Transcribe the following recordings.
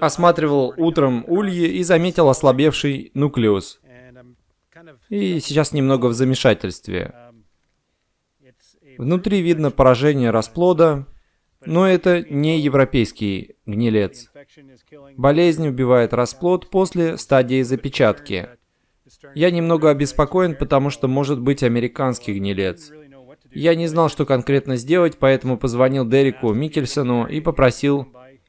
Осматривал утром ульи и заметил ослабевший нуклеус. И сейчас немного в замешательстве. Внутри видно поражение расплода, но это не европейский гнилец. Болезнь убивает расплод после стадии запечатки. Я немного обеспокоен, потому что может быть американский гнилец. Я не знал, что конкретно сделать, поэтому позвонил Дереку Микельсону и попросил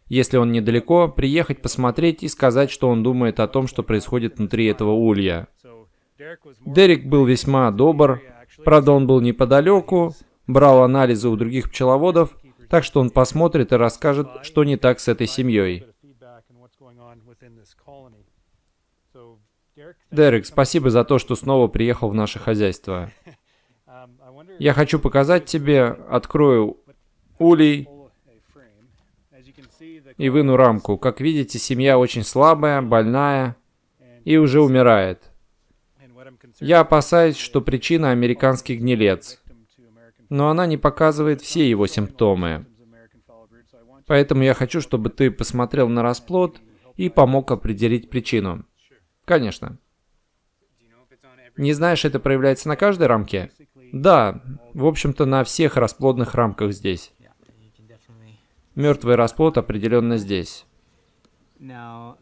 если он недалеко, приехать посмотреть и сказать, что он думает о том, что происходит внутри этого улья. Дерек был весьма добр, правда он был неподалеку, брал анализы у других пчеловодов, так что он посмотрит и расскажет, что не так с этой семьей. Дерек, спасибо за то, что снова приехал в наше хозяйство. Я хочу показать тебе, открою улей, и выну рамку. Как видите, семья очень слабая, больная и уже умирает. Я опасаюсь, что причина американский гнилец, но она не показывает все его симптомы. Поэтому я хочу, чтобы ты посмотрел на расплод и помог определить причину. Конечно. Не знаешь, это проявляется на каждой рамке? Да, в общем-то на всех расплодных рамках здесь. Мертвый расплод определенно здесь. Uh,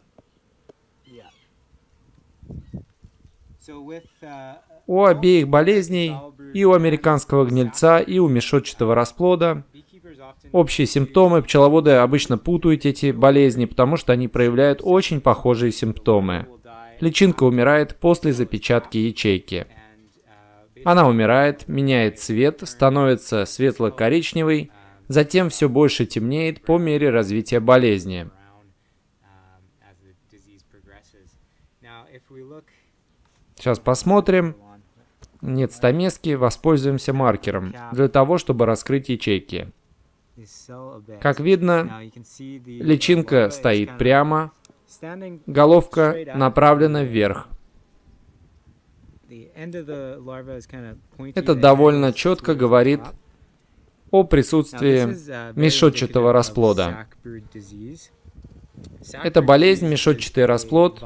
у обеих болезней, и у американского гнильца, и у мешочатого расплода, общие симптомы. Пчеловоды обычно путают эти болезни, потому что они проявляют очень похожие симптомы. Личинка умирает после запечатки ячейки. Uh, Она умирает, меняет цвет, становится светло коричневый затем все больше темнеет по мере развития болезни. Сейчас посмотрим. Нет стамески, воспользуемся маркером для того, чтобы раскрыть ячейки. Как видно, личинка стоит прямо, головка направлена вверх. Это довольно четко говорит о присутствии uh, мешетчатого расплода. Это болезнь мешетчатый расплод,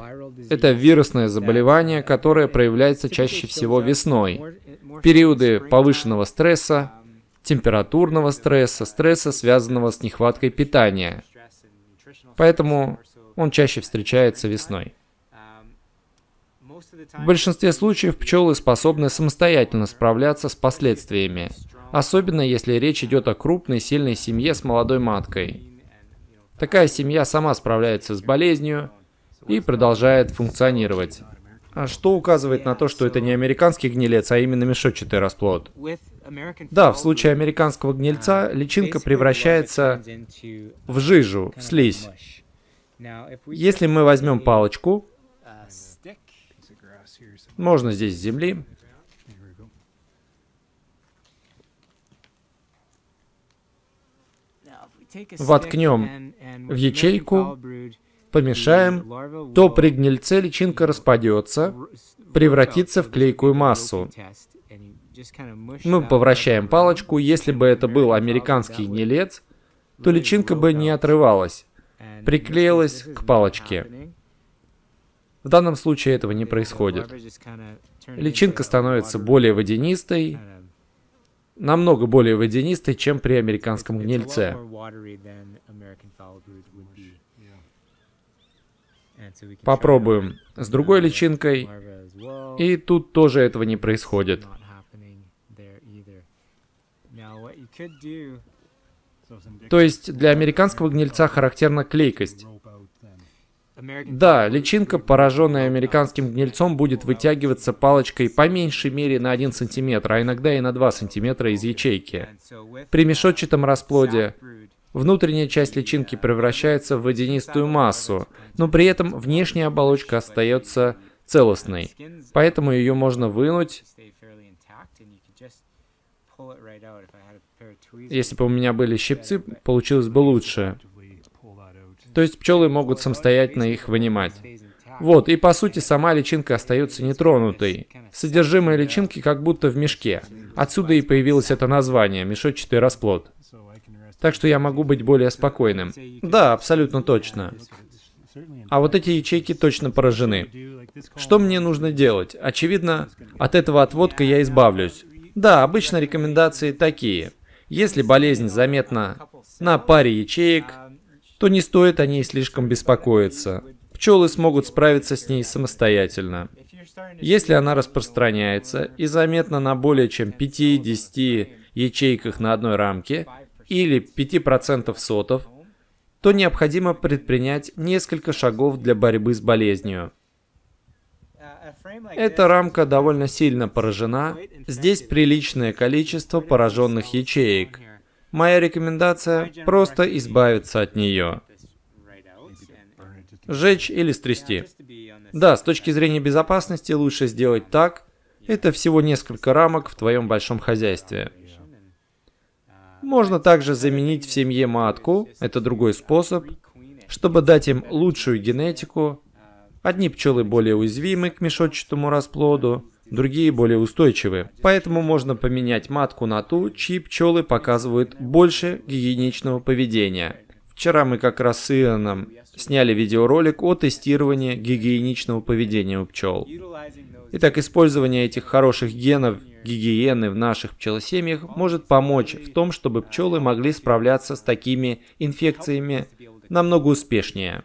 это вирусное заболевание, uh, которое проявляется чаще всего весной, периоды повышенного стресса, um, температурного стресса, стресса, связанного с нехваткой питания. Поэтому он чаще встречается весной. Um, В большинстве случаев пчелы способны самостоятельно справляться с последствиями, Особенно если речь идет о крупной, сильной семье с молодой маткой. Такая семья сама справляется с болезнью и продолжает функционировать. А что указывает на то, что это не американский гнилец, а именно мешочатый расплод? Да, в случае американского гнильца личинка превращается в жижу, в слизь. Если мы возьмем палочку, можно здесь с земли, воткнем в ячейку, помешаем, то при гнильце личинка распадется, превратится в клейкую массу. Мы повращаем палочку, если бы это был американский гнилец, то личинка бы не отрывалась, приклеилась к палочке. В данном случае этого не происходит. Личинка становится более водянистой, намного более водянистый, чем при американском гнильце. Попробуем с другой личинкой. И тут тоже этого не происходит. То есть для американского гнильца характерна клейкость. Да, личинка, пораженная американским гнильцом, будет вытягиваться палочкой по меньшей мере на 1 см, а иногда и на 2 см из ячейки. При мешочатом расплоде внутренняя часть личинки uh, превращается в водянистую массу, но при этом внешняя оболочка остается целостной, поэтому ее можно вынуть если бы у меня были щипцы, получилось бы лучше. То есть пчелы могут самостоятельно их вынимать. Вот, и по сути сама личинка остается нетронутой. Содержимое личинки как будто в мешке. Отсюда и появилось это название – мешочатый расплод. Так что я могу быть более спокойным. Да, абсолютно точно. А вот эти ячейки точно поражены. Что мне нужно делать? Очевидно, от этого отводка я избавлюсь. Да, обычно рекомендации такие. Если болезнь заметна на паре ячеек, то не стоит о ней слишком беспокоиться. Пчелы смогут справиться с ней самостоятельно. Если она распространяется и заметна на более чем 5-10 ячейках на одной рамке или 5% сотов, то необходимо предпринять несколько шагов для борьбы с болезнью. Эта рамка довольно сильно поражена, здесь приличное количество пораженных ячеек – Моя рекомендация – просто избавиться от нее. Сжечь или стрясти. Да, с точки зрения безопасности лучше сделать так. Это всего несколько рамок в твоем большом хозяйстве. Uh, Можно также заменить в семье матку, это другой способ, чтобы дать им лучшую генетику. Uh, Одни пчелы более уязвимы к мешочатому расплоду, другие более устойчивые, Поэтому можно поменять матку на ту, чьи пчелы показывают больше гигиеничного поведения. Вчера мы как раз с Иоанном сняли видеоролик о тестировании гигиеничного поведения у пчел. Итак, использование этих хороших генов гигиены в наших пчелосемьях может помочь в том, чтобы пчелы могли справляться с такими инфекциями намного успешнее.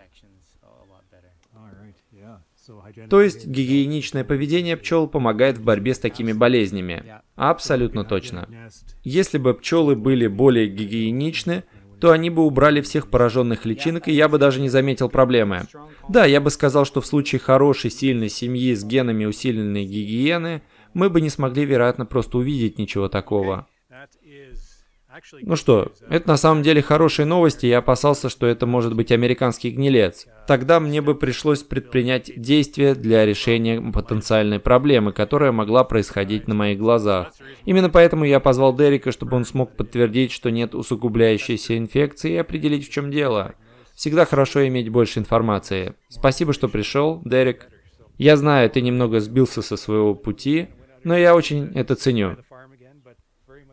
То есть гигиеничное поведение пчел помогает в борьбе с такими болезнями. Абсолютно точно. Если бы пчелы были более гигиеничны, то они бы убрали всех пораженных личинок, и я бы даже не заметил проблемы. Да, я бы сказал, что в случае хорошей, сильной семьи с генами усиленной гигиены, мы бы не смогли, вероятно, просто увидеть ничего такого. Ну что, это на самом деле хорошие новости, я опасался, что это может быть американский гнилец. Тогда мне бы пришлось предпринять действия для решения потенциальной проблемы, которая могла происходить на моих глазах. Именно поэтому я позвал Дерека, чтобы он смог подтвердить, что нет усугубляющейся инфекции и определить, в чем дело. Всегда хорошо иметь больше информации. Спасибо, что пришел, Дерек. Я знаю, ты немного сбился со своего пути, но я очень это ценю.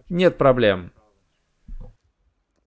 Нет проблем.